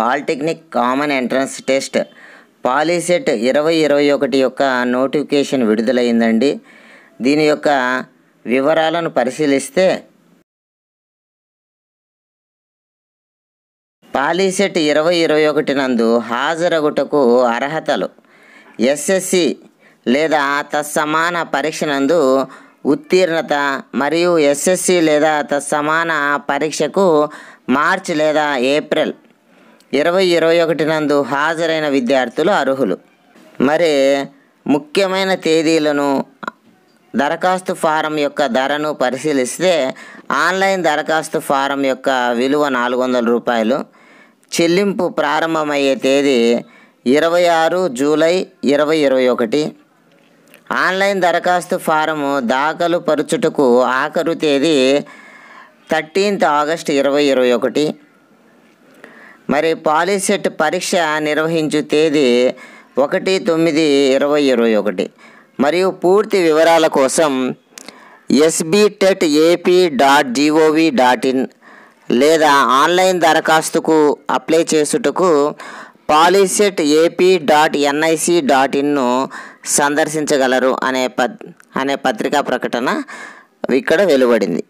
polytechnic common entrance test POLYCET ఇరవై ఇరవై ఒకటి యొక్క నోటిఫికేషన్ విడుదలైందండి దీని యొక్క వివరాలను పరిశీలిస్తే పాలిసెట్ ఇరవై ఇరవై ఒకటి నందు హాజరగుటకు అర్హతలు ఎస్ఎస్సి లేదా తత్సమాన పరీక్ష నందు ఉత్తీర్ణత మరియు ఎస్ఎస్సి లేదా తత్సమాన పరీక్షకు మార్చ్ లేదా ఏప్రిల్ ఇరవై ఇరవై ఒకటి నందు హాజరైన విద్యార్థులు అర్హులు మరి ముఖ్యమైన తేదీలను దరఖాస్తు ఫారం యొక్క ధరను పరిశీలిస్తే ఆన్లైన్ దరఖాస్తు ఫారం యొక్క విలువ నాలుగు వందల రూపాయలు చెల్లింపు ప్రారంభమయ్యే తేదీ ఇరవై ఆరు జూలై ఇరవై ఇరవై ఒకటి ఆన్లైన్ దరఖాస్తు ఫారము దాఖలు పరుచుటకు ఆఖరు తేదీ థర్టీన్త్ ఆగస్ట్ ఇరవై ఇరవై ఒకటి మరి పాలిసెట్ పరీక్ష నిర్వహించు తేదీ ఒకటి తొమ్మిది ఇరవై ఇరవై ఒకటి మరియు పూర్తి వివరాల కోసం SBTET AP dot GOV dot in లేదా ఆన్లైన్ దరఖాస్తుకు అప్లై చేసుటకు POLYCET AP dot NIC dot ఇన్ను సందర్శించగలరు అనే పత్ అనే పత్రికా ప్రకటన ఇక్కడ వెలువడింది